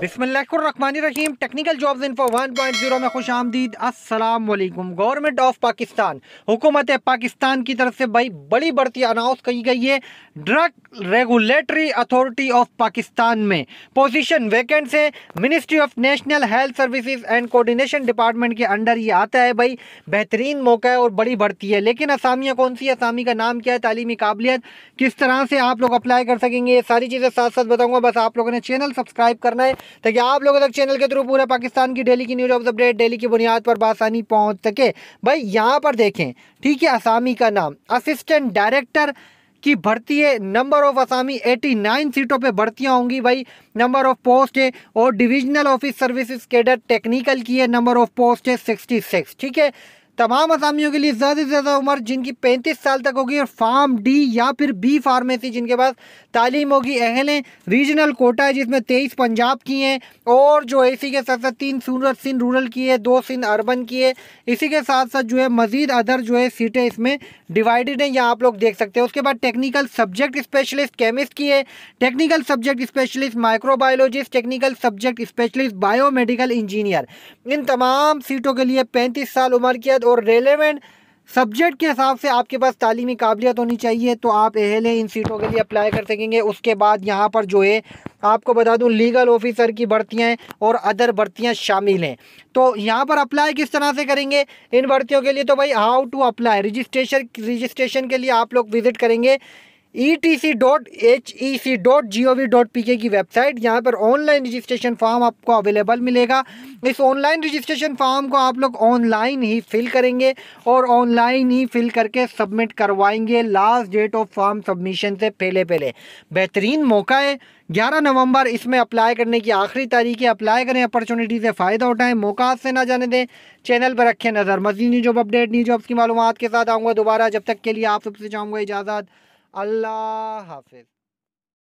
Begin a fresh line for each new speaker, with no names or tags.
बिस्मिल्लाम technical jobs point zero में खुश आमदीद असलकुम गवर्नमेंट ऑफ पाकिस्तान हुकूमत पाकिस्तान की तरफ से भाई बड़ी बढ़ती अनाउंस की गई है drug regulatory authority of Pakistan में पोजीशन वैकेंट है ministry of national health services and coordination department के अंडर ये आता है भाई बेहतरीन मौका है और बड़ी बढ़ती है लेकिन असामियाँ कौन सी असामी का नाम क्या है तालीमी काबिलियत किस तरह से आप लोग अप्लाई कर सकेंगे ये सारी चीज़ें साथ साथ बताऊँगा बस आप लोगों ने चैनल सब्सक्राइब करना है ताकि आप लोगों तक चैनल के थ्रू पूरे पाकिस्तान की डेली की न्यूज़ ऑफ अपडेट डेली की बुनियाद पर बासानी पहुँच सके भाई यहाँ पर देखें ठीक है असामी का नाम असिस्टेंट डायरेक्टर की भर्ती है नंबर ऑफ असामी 89 सीटों पे भर्तियाँ होंगी भाई नंबर ऑफ पोस्ट है और divisional office services cadre technical की है नंबर ऑफ पोस्ट है 66 ठीक है तमाम असामियों के लिए ज़्यादा से ज़्यादा उम्र जिनकी पैंतीस साल तक होगी और फार्म डी या फिर बी फार्मेसी जिनके पास तालीम होगी अहल हैं रीजनल कोटा है जिसमें तेईस पंजाब की हैं और जो इसी के साथ साथ तीन सूरत सिंध रूरल की है दो सिंध अर्बन की है इसी के साथ साथ जो है मज़ीद अदर जो है सीटें इसमें डिवाइडेड हैं या आप लोग देख सकते हैं उसके बाद टेक्निकल सब्जेक्ट स्पेशलिस्ट केमिस्ट की है technical subject specialist microbiologist technical subject specialist biomedical engineer इन तमाम सीटों के लिए पैंतीस साल उम्र की और रेलेवेंट सब्जेक्ट के हिसाब से आपके पास तालीमी काबिलियत होनी चाहिए तो आप अहल इन सीटों के लिए अप्लाई कर सकेंगे उसके बाद यहाँ पर जो है आपको बता दूं लीगल ऑफिसर की भर्तियाँ और अदर भर्तियाँ शामिल हैं तो यहाँ पर अप्लाई किस तरह से करेंगे इन भर्तियों के लिए तो भाई how to apply registration registration के लिए आप लोग विज़िट करेंगे E T C dot H E C dot G O V dot P K की वेबसाइट यहाँ पर ऑनलाइन रजिस्ट्रेशन फॉर्म आपको अवेलेबल मिलेगा इस ऑनलाइन रजिस्ट्रेशन फॉर्म को आप लोग ऑनलाइन ही फिल करेंगे और ऑनलाइन ही फिल करके सबमिट करवाएंगे last date of form submission से पहले पहले बेहतरीन मौका है 11 नवंबर इसमें अप्लाई करने की आखिरी तारीख है अप्लाई करें अपॉर्चुनिटी से फ़ायदा उठाएं मौका से ना जाने दें चैनल पर रखें नज़र मजीद new job update new jobs की मालूम के साथ आऊँगा दोबारा जब तक के लिए आप सबसे चाहूँगा इजाज़त अल्लाह हाफिज़